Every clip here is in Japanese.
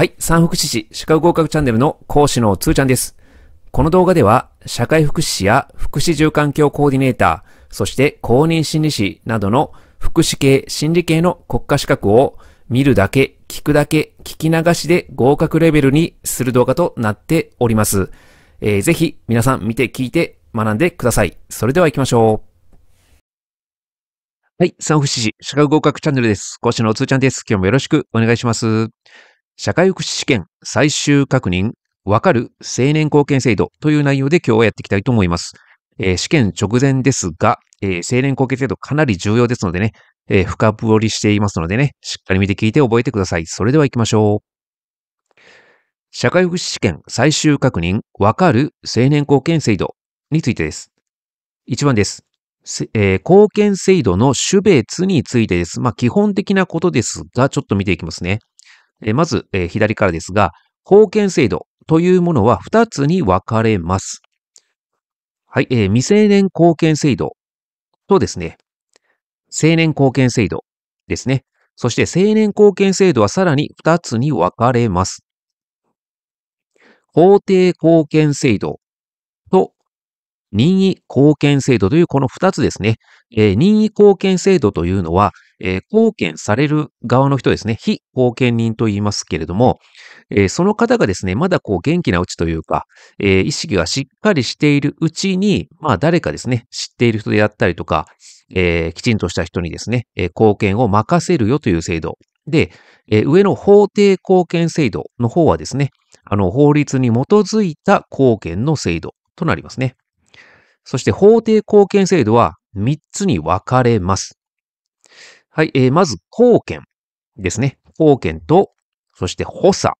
はい、産福祉士歯科合格チャンネルの講師のつーちゃんです。この動画では、社会福祉士や福祉住環境コーディネーター、そして公認心理師などの福祉系、心理系の国家資格を見るだけ、聞くだけ、聞き流しで合格レベルにする動画となっております。えー、ぜひ皆さん見て聞いて学んでください。それでは行きましょう。はい。三福支持、資格合格チャンネルです。講師のおつーちゃんです。今日もよろしくお願いします。社会福祉試験最終確認わかる青年貢献制度という内容で今日はやっていきたいと思います。えー、試験直前ですが、えー、青年貢献制度かなり重要ですのでね、えー、深掘りしていますのでね、しっかり見て聞いて覚えてください。それでは行きましょう。社会福祉試験最終確認わかる青年貢献制度についてです。1番です。えー、貢献制度の種別についてです。まあ、基本的なことですが、ちょっと見ていきますね。えまず、え左からですが、封建制度というものは2つに分かれます。はい、えー、未成年貢献制度とですね、成年貢献制度ですね。そして成年貢献制度はさらに2つに分かれます。法定貢献制度と任意貢献制度というこの2つですね。えー、任意貢献制度というのは、えー、貢献される側の人ですね、非貢献人と言いますけれども、えー、その方がですね、まだこう元気なうちというか、えー、意識がしっかりしているうちに、まあ誰かですね、知っている人であったりとか、えー、きちんとした人にですね、え貢献を任せるよという制度。で、え上の法定貢献制度の方はですね、あの法律に基づいた貢献の制度となりますね。そして法定貢献制度は3つに分かれます。はい、えー、まず、貢献ですね。貢献と、そして補佐。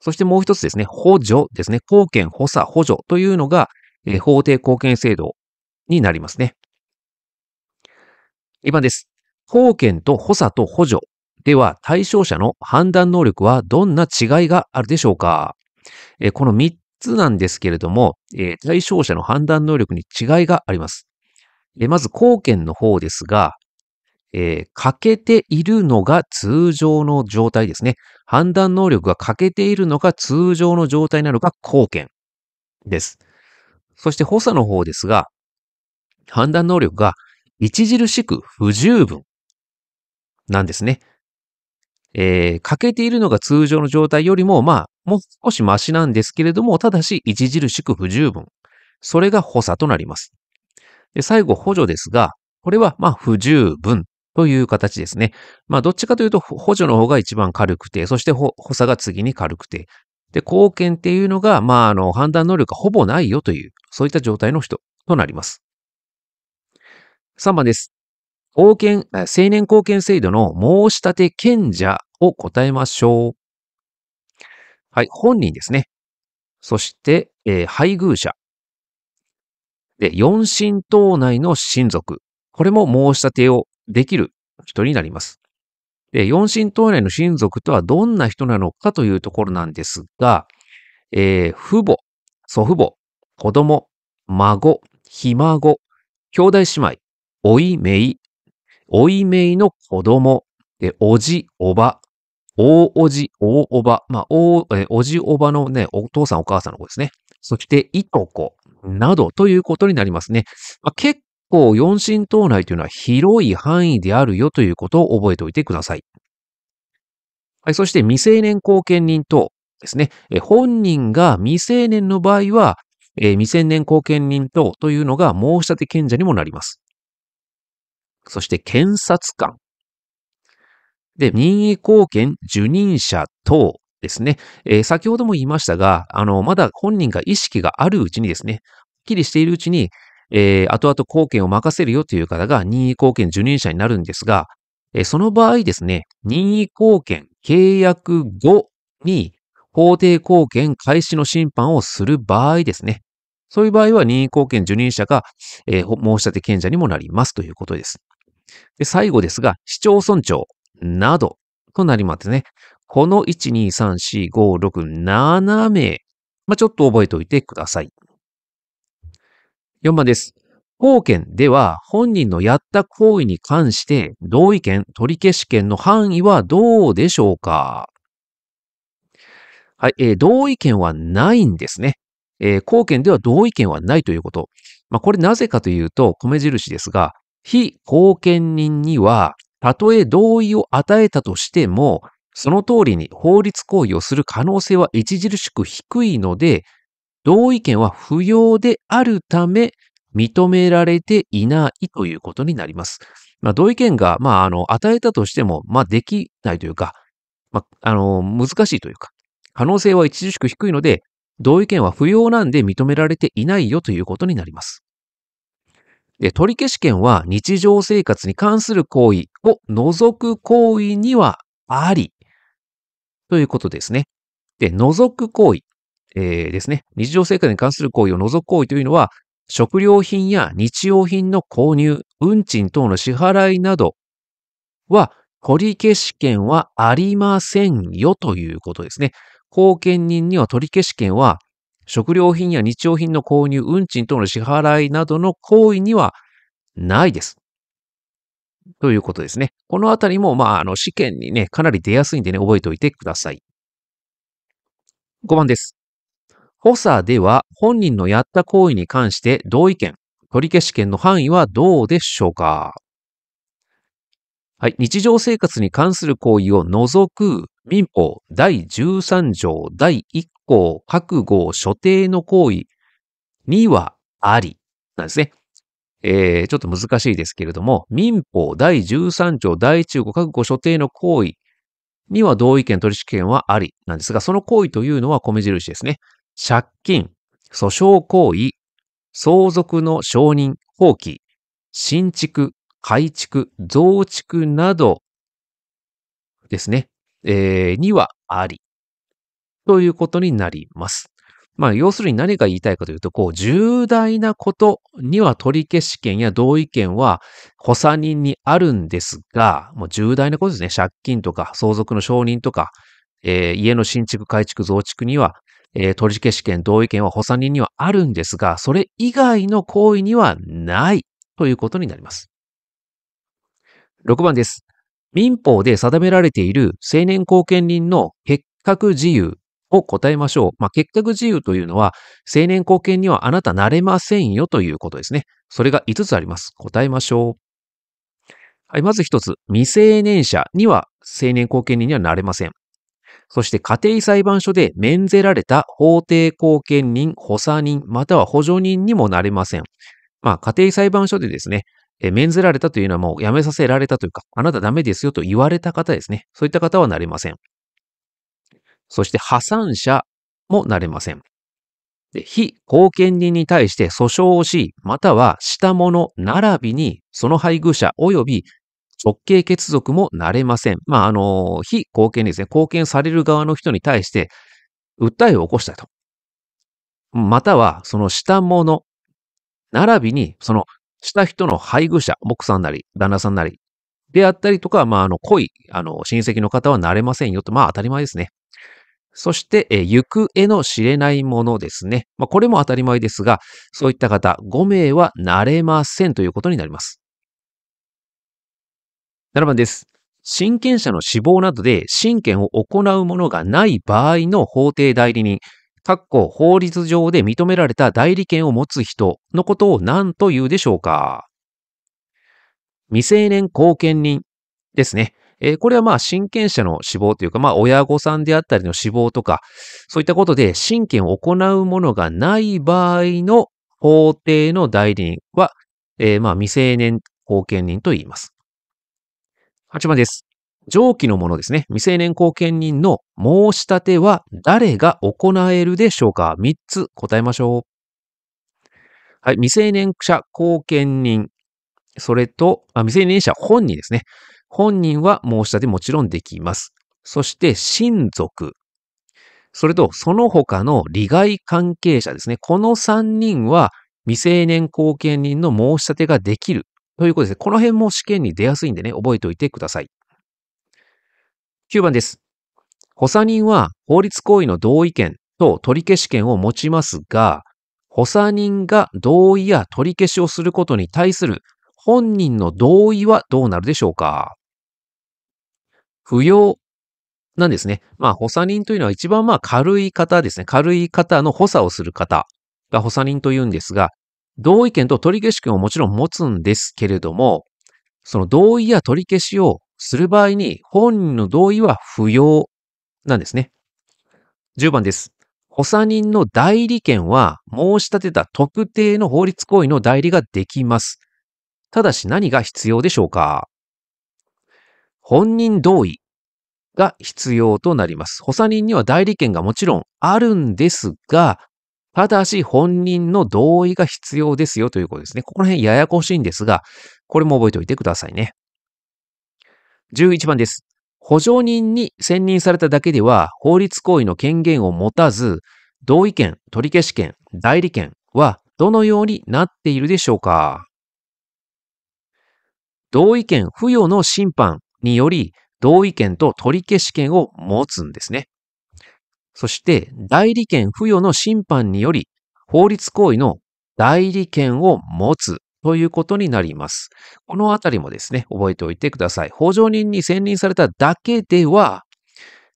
そしてもう一つですね、補助ですね。貢献、補佐、補助というのが、えー、法定貢献制度になりますね。今です。貢献と補佐と補助では対象者の判断能力はどんな違いがあるでしょうか、えー、この3つなんですけれども、えー、対象者の判断能力に違いがあります。えー、まず、貢献の方ですが、えー、欠けているのが通常の状態ですね。判断能力が欠けているのが通常の状態なのが貢献です。そして補佐の方ですが、判断能力が著しく不十分なんですね。えー、欠けているのが通常の状態よりも、まあ、もう少しマシなんですけれども、ただし、著しく不十分。それが補佐となります。で最後、補助ですが、これは、まあ、不十分という形ですね。まあ、どっちかというと、補助の方が一番軽くて、そして補佐が次に軽くて、で、貢献っていうのが、まあ、あの、判断能力がほぼないよという、そういった状態の人となります。3番です。貢献、青年貢献制度の申し立て賢者を答えましょう。はい、本人ですね。そして、えー、配偶者。で、四神党内の親族。これも申し立てをできる人になります。で、四神党内の親族とはどんな人なのかというところなんですが、えー、父母、祖父母、子供、孫、ひ孫、兄弟姉妹、おいめい、おいめいの子供、で、おじ、おば、大おじ、大おば、まあ、お、えおじおばのね、お父さんお母さんの子ですね。そして、いとこ、などということになりますね。まあ、結構四神党内というのは広い範囲であるよということを覚えておいてください。はい、そして未成年後見人等ですね。え本人が未成年の場合は、え未成年後見人等というのが申し立て賢者にもなります。そして検察官。で、任意後見受任者等ですね。えー、先ほども言いましたが、あの、まだ本人が意識があるうちにですね、はっきりしているうちに、えー、後々貢献を任せるよという方が任意貢献受任者になるんですが、えー、その場合ですね、任意貢献契約後に法定貢献開始の審判をする場合ですね。そういう場合は任意貢献受任者が、えー、申し立て権者にもなりますということです。で最後ですが、市町村長などとなりますね。この1、2、3、4、5、6、7名、まあ、ちょっと覚えておいてください。4番です。法権では本人のやった行為に関して同意権、取消権の範囲はどうでしょうかはい、えー、同意権はないんですね。えー、公権では同意権はないということ。まあ、これなぜかというと、米印ですが、非公権人には、たとえ同意を与えたとしても、その通りに法律行為をする可能性は著しく低いので、同意見は不要であるため、認められていないということになります。まあ、同意見が、まあ、あの、与えたとしても、まあ、できないというか、まあ、あの、難しいというか、可能性は著しく低いので、同意見は不要なんで認められていないよということになります。で取消権は日常生活に関する行為を除く行為にはありということですね。で、除く行為。えー、ですね、日常生活に関する行為を除く行為というのは、食料品や日用品の購入、運賃等の支払いなどは、取り消し権はありませんよということですね。後見人には取り消し権は、食料品や日用品の購入、運賃等の支払いなどの行為にはないです。ということですね。このあたりも、まあ、あの、試験にね、かなり出やすいんでね、覚えておいてください。5番です。補佐では本人のやった行為に関して同意見、取り消し権の範囲はどうでしょうかはい。日常生活に関する行為を除く民法第13条第1項各号所定の行為にはありなんですね。えー、ちょっと難しいですけれども、民法第13条第1号各号所定の行為には同意権取り引し権はありなんですが、その行為というのは米印ですね。借金、訴訟行為、相続の承認、放棄、新築、改築、増築などですね、えー、にはあり、ということになります。まあ、要するに何が言いたいかというと、こう、重大なことには取り消し権や同意権は補佐人にあるんですが、もう重大なことですね。借金とか相続の承認とか、えー、家の新築、改築、増築にはえー、取消権、同意権は補佐人にはあるんですが、それ以外の行為にはないということになります。6番です。民法で定められている成年後見人の結核自由を答えましょう。まあ、結核自由というのは、成年後見にはあなたなれませんよということですね。それが5つあります。答えましょう。はい、まず1つ。未成年者には成年後見人にはなれません。そして家庭裁判所で免ぜられた法定後見人、補佐人、または補助人にもなれません。まあ、家庭裁判所でですね、え免ぜられたというのはもうやめさせられたというか、あなたダメですよと言われた方ですね。そういった方はなれません。そして破産者もなれません。で非後見人に対して訴訟をし、またはした者並びにその配偶者及び直系血族もなれません。まあ、あの、非貢献ですね。貢献される側の人に対して、訴えを起こしたと。または、その下者、並びに、その、した人の配偶者、奥さんなり、旦那さんなり、であったりとか、まあ、あの、濃い、あの、親戚の方はなれませんよと、まあ、当たり前ですね。そして、え行方の知れないものですね。まあ、これも当たり前ですが、そういった方、5名はなれませんということになります。7番です。親権者の死亡などで親権を行うものがない場合の法定代理人、括弧法律上で認められた代理権を持つ人のことを何と言うでしょうか未成年後見人ですね。えー、これはまあ、親権者の死亡というか、まあ、親御さんであったりの死亡とか、そういったことで、親権を行うものがない場合の法定の代理人は、えー、まあ、未成年後見人と言います。8番です。上記のものですね。未成年後見人の申し立ては誰が行えるでしょうか ?3 つ答えましょう。はい。未成年者後見人。それと、あ未成年者本人ですね。本人は申し立てもちろんできます。そして親族。それと、その他の利害関係者ですね。この3人は未成年後見人の申し立てができるということですね。この辺も試験に出やすいんでね、覚えておいてください。9番です。補佐人は法律行為の同意権と取り消し権を持ちますが、補佐人が同意や取り消しをすることに対する本人の同意はどうなるでしょうか不要なんですね。まあ、補佐人というのは一番まあ軽い方ですね。軽い方の補佐をする方が補佐人というんですが、同意権と取り消し権をもちろん持つんですけれども、その同意や取り消しをする場合に本人の同意は不要なんですね。10番です。補佐人の代理権は申し立てた特定の法律行為の代理ができます。ただし何が必要でしょうか本人同意が必要となります。補佐人には代理権がもちろんあるんですが、ただし本人の同意が必要ですよということですね。ここら辺ややこしいんですが、これも覚えておいてくださいね。11番です。補助人に選任されただけでは法律行為の権限を持たず、同意権、取消権、代理権はどのようになっているでしょうか同意権付与の審判により、同意権と取消権を持つんですね。そして代理権付与の審判により法律行為の代理権を持つということになります。このあたりもですね、覚えておいてください。法上人に選任されただけでは、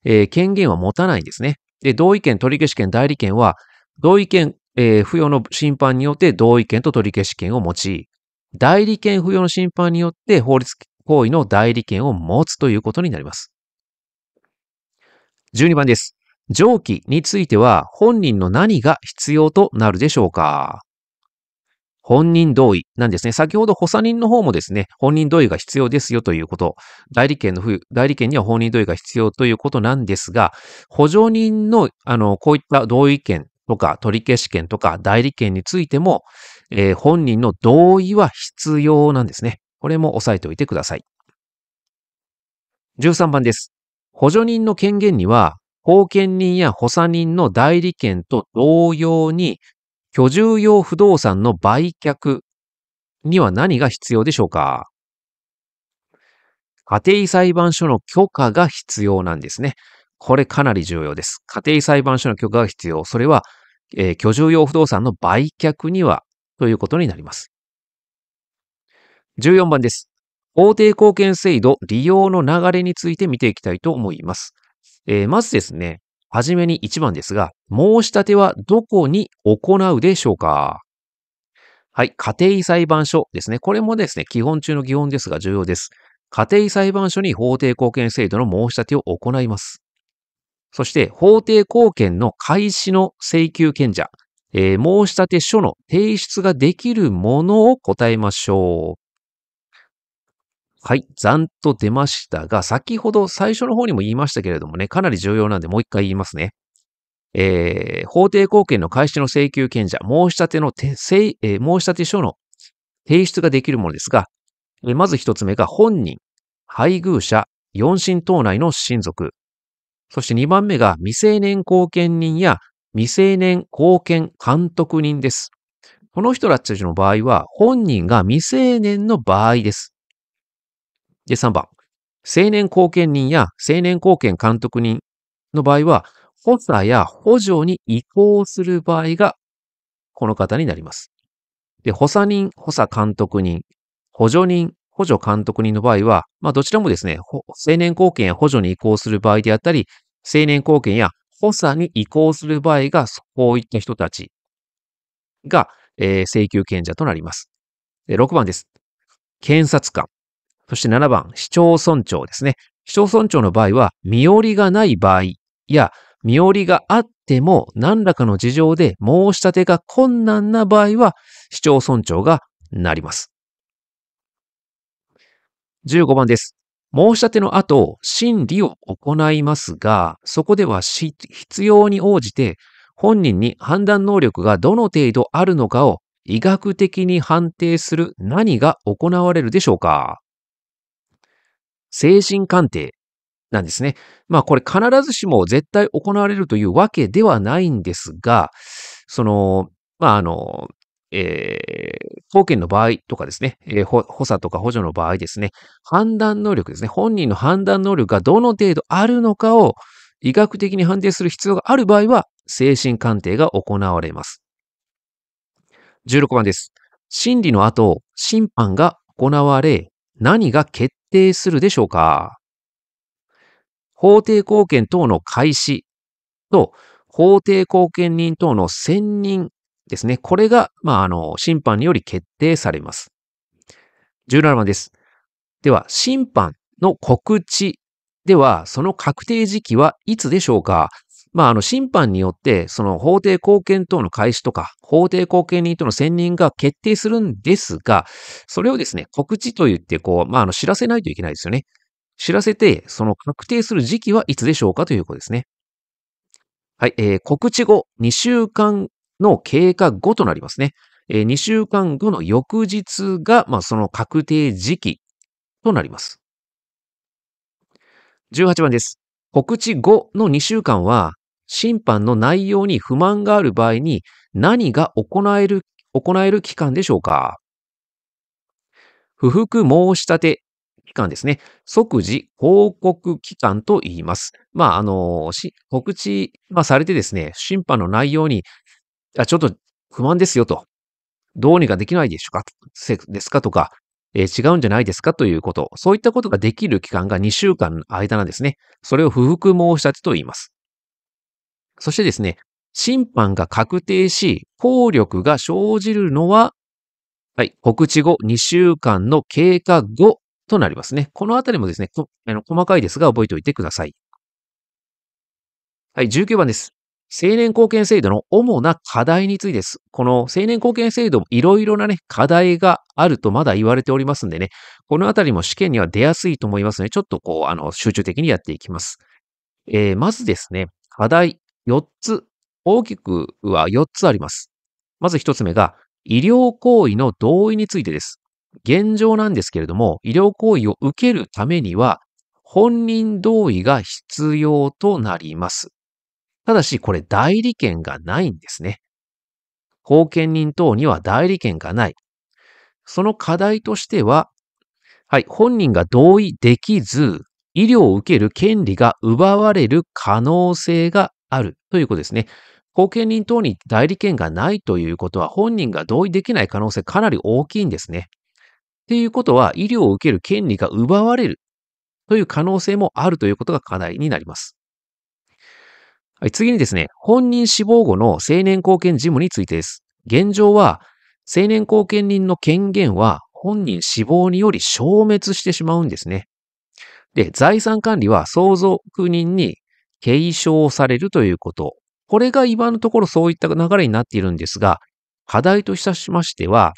えー、権限は持たないんですね。で、同意権、取消権、代理権は、同意権、えー、付与の審判によって同意権と取消権を持ち、代理権付与の審判によって法律行為の代理権を持つということになります。12番です。上記については本人の何が必要となるでしょうか本人同意なんですね。先ほど補佐人の方もですね、本人同意が必要ですよということ、代理権の代理権には本人同意が必要ということなんですが、補助人の、あの、こういった同意権とか、取り消し権とか、代理権についても、えー、本人の同意は必要なんですね。これも押さえておいてください。13番です。補助人の権限には後見人や補佐人の代理権と同様に、居住用不動産の売却には何が必要でしょうか家庭裁判所の許可が必要なんですね。これかなり重要です。家庭裁判所の許可が必要。それは、えー、居住用不動産の売却にはということになります。14番です。法定貢献制度利用の流れについて見ていきたいと思います。えー、まずですね、はじめに1番ですが、申し立てはどこに行うでしょうかはい、家庭裁判所ですね。これもですね、基本中の基本ですが重要です。家庭裁判所に法定貢献制度の申し立てを行います。そして、法定貢献の開始の請求権者、えー、申し立て書の提出ができるものを答えましょう。はい、ざんと出ましたが、先ほど最初の方にも言いましたけれどもね、かなり重要なんでもう一回言いますね。えー、法定貢献の開始の請求権者、申し立ての、えー、申し立て書の提出ができるものですが、えー、まず一つ目が本人、配偶者、四親等内の親族。そして二番目が未成年貢献人や未成年貢献監督人です。この人らたちの場合は、本人が未成年の場合です。で、3番、青年後見人や青年後見監督人の場合は、補佐や補助に移行する場合が、この方になります。で、補佐人、補佐監督人、補助人、補助監督人の場合は、まあ、どちらもですね、青年後見や補助に移行する場合であったり、青年後見や補佐に移行する場合が、こういった人たちが、えー、請求権者となります。で6番です。検察官。そして7番、市町村長ですね。市町村長の場合は、身寄りがない場合や、身寄りがあっても何らかの事情で申し立てが困難な場合は、市町村長がなります。15番です。申し立ての後、審理を行いますが、そこでは必要に応じて、本人に判断能力がどの程度あるのかを医学的に判定する何が行われるでしょうか精神鑑定なんですね。まあこれ必ずしも絶対行われるというわけではないんですが、その、まああの、えー、貢権の場合とかですね、えー、補佐とか補助の場合ですね、判断能力ですね、本人の判断能力がどの程度あるのかを医学的に判定する必要がある場合は、精神鑑定が行われます。16番です。審理の後、審判が行われ、何が決定するでしょうか法定貢献等の開始と法定貢献人等の選任ですね。これが、まあ、あの、審判により決定されます。17番です。では、審判の告知では、その確定時期はいつでしょうかまあ、あの、審判によって、その法定貢献等の開始とか、法定貢献人との選任が決定するんですが、それをですね、告知と言って、こう、まあ、あの、知らせないといけないですよね。知らせて、その確定する時期はいつでしょうかということですね。はい、えー、告知後、2週間の経過後となりますね。えー、2週間後の翌日が、まあ、その確定時期となります。18番です。告知後の2週間は、審判の内容に不満がある場合に何が行える、行える期間でしょうか不服申し立て期間ですね。即時報告期間と言います。まあ、あの、告知、まあ、されてですね、審判の内容に、あちょっと不満ですよと。どうにかできないでしょうかですかとか、えー、違うんじゃないですかということ。そういったことができる期間が2週間の間なんですね。それを不服申し立てと言います。そしてですね、審判が確定し、効力が生じるのは、はい、告知後2週間の経過後となりますね。このあたりもですね、あの細かいですが覚えておいてください。はい、19番です。青年貢献制度の主な課題についてです。この青年貢献制度もいろいろなね、課題があるとまだ言われておりますんでね、このあたりも試験には出やすいと思いますので、ちょっとこう、あの、集中的にやっていきます。えー、まずですね、課題4つ、大きくは4つあります。まず1つ目が、医療行為の同意についてです。現状なんですけれども、医療行為を受けるためには、本人同意が必要となります。ただし、これ代理権がないんですね。後見人等には代理権がない。その課題としては、はい、本人が同意できず、医療を受ける権利が奪われる可能性があるということですね。後見人等に代理権がないということは本人が同意できない可能性かなり大きいんですね。っていうことは医療を受ける権利が奪われるという可能性もあるということが課題になります。はい、次にですね、本人死亡後の成年後見事務についてです。現状は、成年後見人の権限は本人死亡により消滅してしまうんですね。で、財産管理は相続人に継承されるということ。これが今のところそういった流れになっているんですが、課題といたしましては、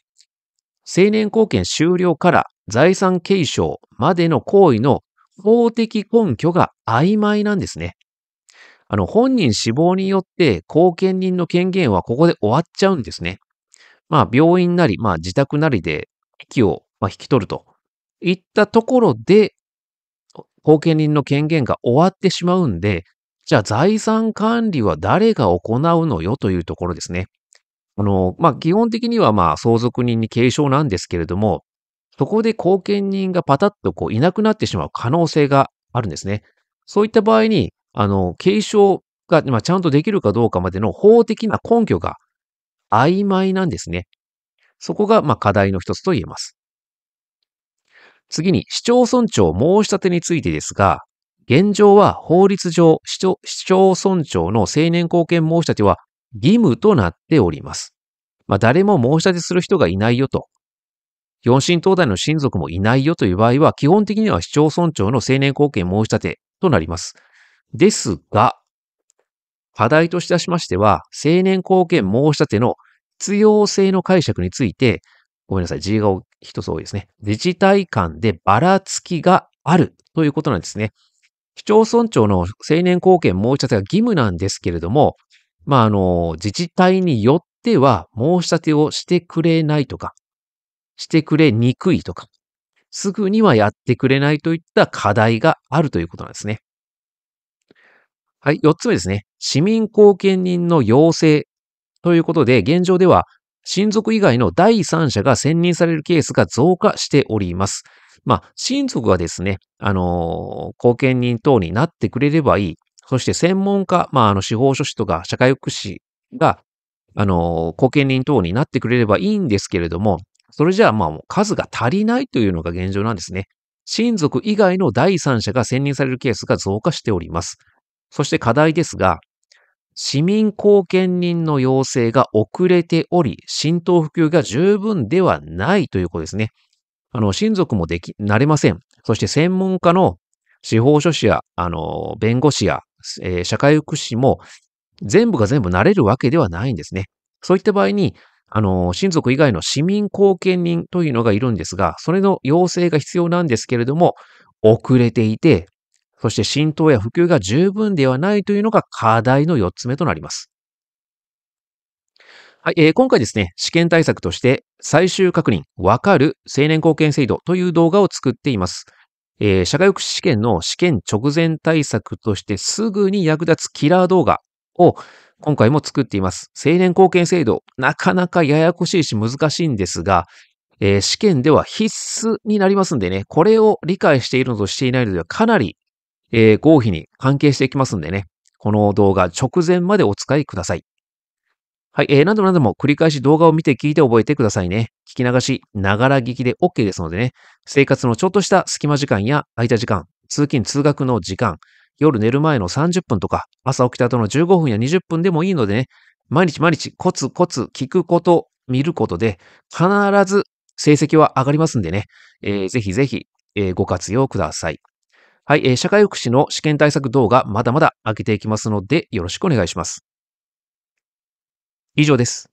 成年後見終了から財産継承までの行為の法的根拠が曖昧なんですね。あの、本人死亡によって後見人の権限はここで終わっちゃうんですね。まあ、病院なり、まあ、自宅なりで息を引き取るといったところで、後見人の権限が終わってしまうんで、じゃあ財産管理は誰が行うのよというところですね。あの、まあ、基本的にはま相続人に継承なんですけれども、そこで後見人がパタッとこういなくなってしまう可能性があるんですね。そういった場合に、あの、継承が、まちゃんとできるかどうかまでの法的な根拠が曖昧なんですね。そこが、ま課題の一つと言えます。次に市町村長申し立てについてですが、現状は法律上市町村長の青年貢献申し立ては義務となっております。まあ、誰も申し立てする人がいないよと。四親等代の親族もいないよという場合は、基本的には市町村長の青年貢献申し立てとなります。ですが、課題とししましては、青年貢献申し立ての必要性の解釈について、ごめんなさい、G が一つ多いですね。自治体間でばらつきがあるということなんですね。市町村長の青年貢献申し立てが義務なんですけれども、まあ、あの、自治体によっては申し立てをしてくれないとか、してくれにくいとか、すぐにはやってくれないといった課題があるということなんですね。はい、四つ目ですね。市民貢献人の要請ということで、現状では親族以外の第三者が選任されるケースが増加しております。まあ、親族がですね、あのー、後見人等になってくれればいい。そして専門家、まあ、あの、司法書士とか社会福祉が、あのー、後見人等になってくれればいいんですけれども、それじゃあ、まあ、数が足りないというのが現状なんですね。親族以外の第三者が選任されるケースが増加しております。そして課題ですが、市民貢献人の要請が遅れており、浸透普及が十分ではないということですね。あの、親族もでき、なれません。そして専門家の司法書士や、あの、弁護士や、えー、社会福祉も全部が全部なれるわけではないんですね。そういった場合に、あの、親族以外の市民貢献人というのがいるんですが、それの要請が必要なんですけれども、遅れていて、そして浸透や普及が十分ではないというのが課題の4つ目となります。はい、えー、今回ですね、試験対策として最終確認、わかる青年貢献制度という動画を作っています。えー、社会福祉試験の試験直前対策としてすぐに役立つキラー動画を今回も作っています。青年貢献制度、なかなかややこしいし難しいんですが、えー、試験では必須になりますんでね、これを理解しているのとしていないのではかなりえー、合否に関係していきますんでね、この動画直前までお使いください。はい、えー、何度も何度も繰り返し動画を見て聞いて覚えてくださいね。聞き流し、ながら聞きで OK ですのでね、生活のちょっとした隙間時間や空いた時間、通勤通学の時間、夜寝る前の30分とか、朝起きた後の15分や20分でもいいのでね、毎日毎日コツコツ聞くこと、見ることで、必ず成績は上がりますんでね、えー、ぜひぜひ、えー、ご活用ください。はい、えー、社会福祉の試験対策動画まだまだ上げていきますのでよろしくお願いします。以上です。